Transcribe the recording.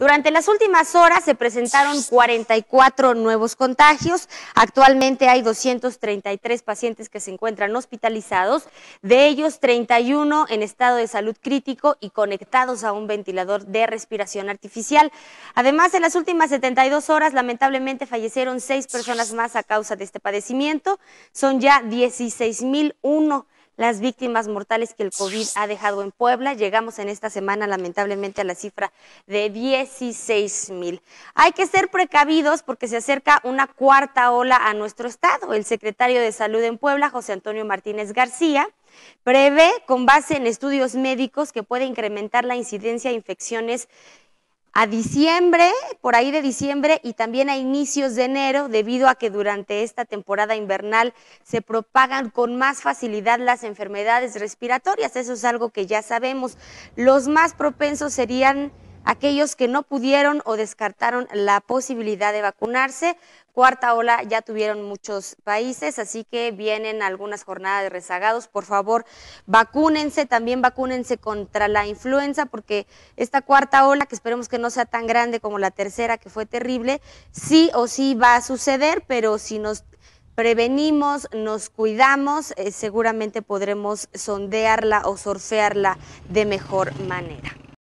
Durante las últimas horas se presentaron 44 nuevos contagios. Actualmente hay 233 pacientes que se encuentran hospitalizados, de ellos 31 en estado de salud crítico y conectados a un ventilador de respiración artificial. Además, en las últimas 72 horas, lamentablemente fallecieron seis personas más a causa de este padecimiento. Son ya 16.001 las víctimas mortales que el COVID ha dejado en Puebla. Llegamos en esta semana lamentablemente a la cifra de 16 mil. Hay que ser precavidos porque se acerca una cuarta ola a nuestro estado. El secretario de Salud en Puebla, José Antonio Martínez García, prevé con base en estudios médicos que puede incrementar la incidencia de infecciones a diciembre, por ahí de diciembre y también a inicios de enero, debido a que durante esta temporada invernal se propagan con más facilidad las enfermedades respiratorias. Eso es algo que ya sabemos. Los más propensos serían aquellos que no pudieron o descartaron la posibilidad de vacunarse. Cuarta ola ya tuvieron muchos países, así que vienen algunas jornadas de rezagados. Por favor, vacúnense, también vacúnense contra la influenza, porque esta cuarta ola, que esperemos que no sea tan grande como la tercera, que fue terrible, sí o sí va a suceder, pero si nos prevenimos, nos cuidamos, eh, seguramente podremos sondearla o sorfearla de mejor manera.